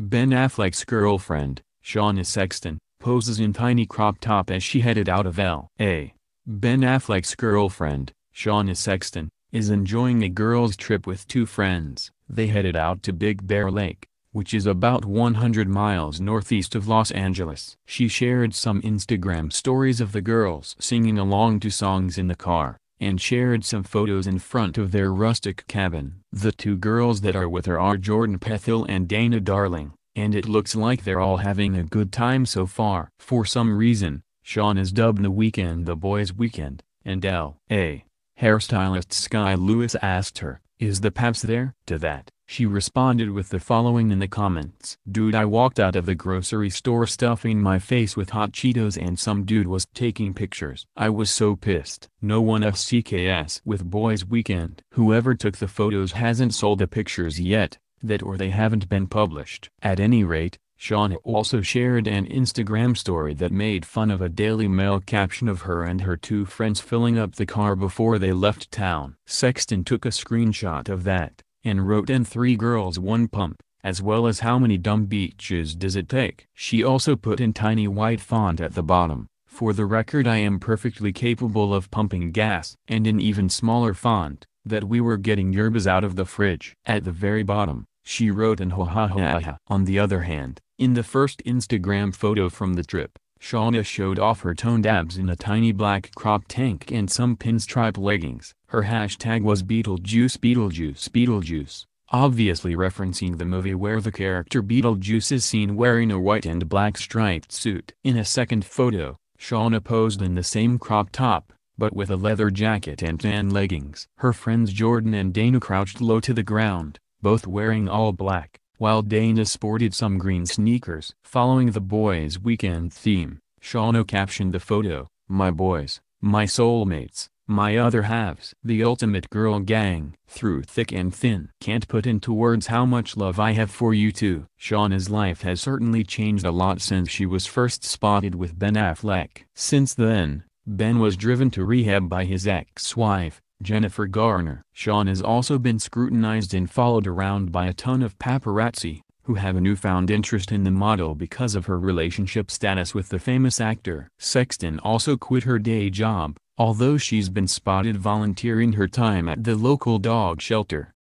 Ben Affleck's girlfriend, Shauna Sexton, poses in tiny crop top as she headed out of L.A. Ben Affleck's girlfriend, Shauna Sexton, is enjoying a girls' trip with two friends. They headed out to Big Bear Lake, which is about 100 miles northeast of Los Angeles. She shared some Instagram stories of the girls singing along to songs in the car and shared some photos in front of their rustic cabin. The two girls that are with her are Jordan Pethel and Dana Darling, and it looks like they're all having a good time so far. For some reason, Sean is dubbed the weekend the boys' weekend, and L.A. Hairstylist Sky Lewis asked her, is the paps there? To that, she responded with the following in the comments. Dude I walked out of the grocery store stuffing my face with hot Cheetos and some dude was taking pictures. I was so pissed. No one FCKS with boys weekend. Whoever took the photos hasn't sold the pictures yet, that or they haven't been published. At any rate, Shauna also shared an Instagram story that made fun of a Daily Mail caption of her and her two friends filling up the car before they left town. Sexton took a screenshot of that, and wrote in three girls one pump, as well as how many dumb beaches does it take. She also put in tiny white font at the bottom, for the record I am perfectly capable of pumping gas, and in even smaller font, that we were getting yerbas out of the fridge. At the very bottom, she wrote in ha ha ha ha. On the other hand, in the first Instagram photo from the trip, Shauna showed off her toned abs in a tiny black crop tank and some pinstripe leggings. Her hashtag was Beetlejuice Beetlejuice Beetlejuice, obviously referencing the movie where the character Beetlejuice is seen wearing a white and black striped suit. In a second photo, Shauna posed in the same crop top, but with a leather jacket and tan leggings. Her friends Jordan and Dana crouched low to the ground, both wearing all black while Dana sported some green sneakers. Following the boys' weekend theme, Shawno captioned the photo, My boys, my soulmates, my other halves. The ultimate girl gang. Through thick and thin. Can't put into words how much love I have for you two. Shawna's life has certainly changed a lot since she was first spotted with Ben Affleck. Since then, Ben was driven to rehab by his ex-wife, Jennifer Garner. Sean has also been scrutinized and followed around by a ton of paparazzi, who have a newfound interest in the model because of her relationship status with the famous actor. Sexton also quit her day job, although she's been spotted volunteering her time at the local dog shelter.